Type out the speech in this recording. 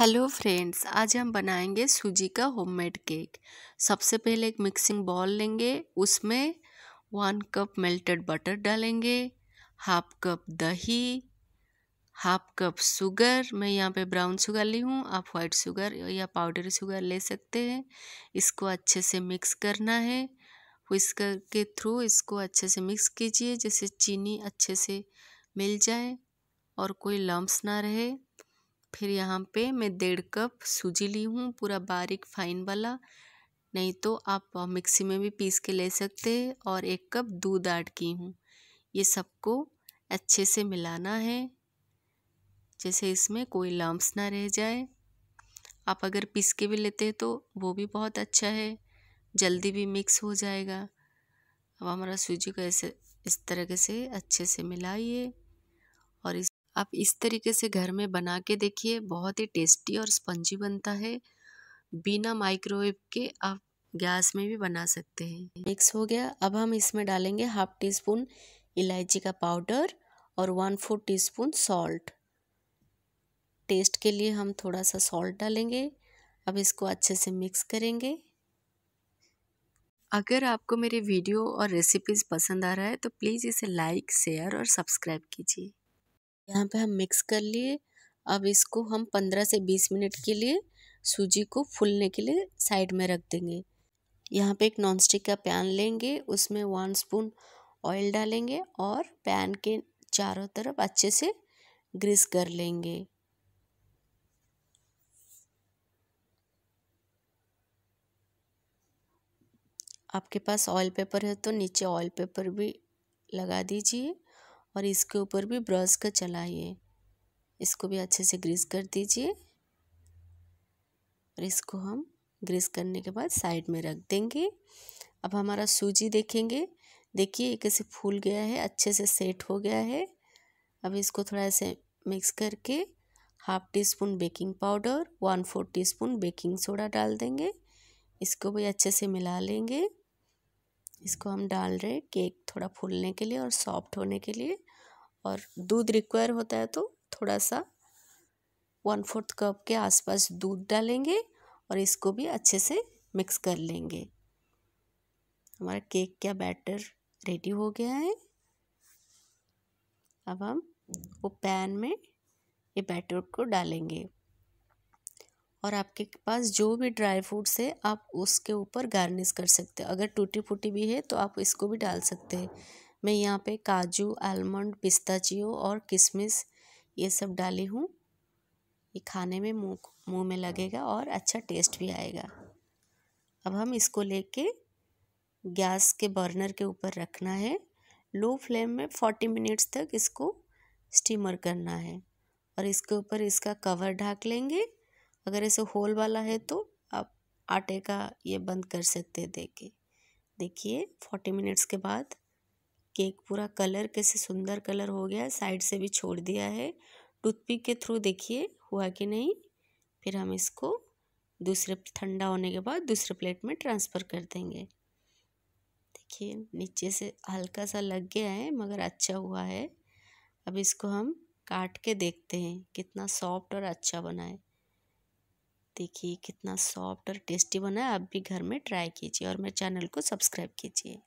hello friends आज हम बनाएंगे सूजी का होममेड केक सबसे पहले एक मिक्सिंग बॉल लेंगे उसमें वन कप मेल्टेड बटर डालेंगे हाफ कप दही हाफ कप शुगर मैं यहाँ पे ब्राउन शुगर ली हूँ आप वाइट शुगर या पाउडर शुगर ले सकते हैं इसको अच्छे से मिक्स करना है विस्कर के थ्रू इसको अच्छे से मिक्स कीजिए जैसे चीनी अच्छे से मिल जाए और कोई लम्ब्स ना रहे फिर यहाँ पे मैं डेढ़ कप सूजी ली हूँ पूरा बारीक फाइन वाला नहीं तो आप मिक्सी में भी पीस के ले सकते हैं और एक कप दूध ऐड की हूँ ये सबको अच्छे से मिलाना है जैसे इसमें कोई लम्ब्स ना रह जाए आप अगर पीस के भी लेते हैं तो वो भी बहुत अच्छा है जल्दी भी मिक्स हो जाएगा अब हमारा सूजी को ऐसे इस तरह से अच्छे से मिलाइए और इस आप इस तरीके से घर में बना के देखिए बहुत ही टेस्टी और स्पंजी बनता है बिना माइक्रोवेव के आप गैस में भी बना सकते हैं मिक्स हो गया अब हम इसमें डालेंगे हाफ टी स्पून इलायची का पाउडर और one fourth teaspoon salt taste के लिए हम थोड़ा सा सॉल्ट डालेंगे अब इसको अच्छे से मिक्स करेंगे अगर आपको मेरे वीडियो और रेसिपीज़ पसंद आ रहा है तो प्लीज़ इसे लाइक शेयर और सब्सक्राइब कीजिए यहाँ पे हम मिक्स कर लिए अब इसको हम पंद्रह से बीस मिनट के लिए सूजी को फूलने के लिए साइड में रख देंगे यहाँ पे एक नॉनस्टिक का पैन लेंगे उसमें वन स्पून ऑयल डालेंगे और पैन के चारों तरफ अच्छे से ग्रीस कर लेंगे आपके पास ऑयल पेपर है तो नीचे ऑयल पेपर भी लगा दीजिए और इसके ऊपर भी ब्रश का चलाइए इसको भी अच्छे से ग्रीस कर दीजिए और इसको हम ग्रीस करने के बाद साइड में रख देंगे अब हमारा सूजी देखेंगे देखिए एक कैसे फूल गया है अच्छे से सेट हो गया है अब इसको थोड़ा ऐसे मिक्स करके half teaspoon baking powder one fourth teaspoon baking soda डाल देंगे इसको भी अच्छे से मिला लेंगे इसको हम डाल रहे हैं केक थोड़ा फूलने के लिए और सॉफ्ट होने के लिए और दूध रिक्वायर होता है तो थोड़ा सा वन फोर्थ कप के आसपास दूध डालेंगे और इसको भी अच्छे से मिक्स कर लेंगे हमारा केक का बैटर रेडी हो गया है अब हम वो पैन में ये बैटर को डालेंगे और आपके पास जो भी ड्राई फ्रूट्स है आप उसके ऊपर गार्निश कर सकते हैं अगर टूटी फूटी भी है तो आप इसको भी डाल सकते हैं मैं यहाँ पे काजू आलमंड पिस्ताचियो और किशमिश ये सब डाली हूँ ये खाने में मुँह मुँह में लगेगा और अच्छा टेस्ट भी आएगा अब हम इसको लेके गैस के बर्नर के ऊपर रखना है लो फ्लेम में फोर्टी मिनट्स तक इसको स्टीमर करना है और इसके ऊपर इसका कवर ढाक लेंगे अगर ऐसे होल वाला है तो आप आटे का ये बंद कर सकते हैं देखे देखिए फोर्टी मिनट्स के बाद केक पूरा कलर कैसे सुंदर कलर हो गया साइड से भी छोड़ दिया है टूथपिक के थ्रू देखिए हुआ कि नहीं फिर हम इसको दूसरे ठंडा होने के बाद दूसरे प्लेट में ट्रांसफ़र कर देंगे देखिए नीचे से हल्का सा लग गया है मगर अच्छा हुआ है अब इसको हम काट के देखते हैं कितना सॉफ्ट और अच्छा बना है देखिए कितना सॉफ्ट और टेस्टी बना है आप भी घर में ट्राई कीजिए और मेरे चैनल को सब्सक्राइब कीजिए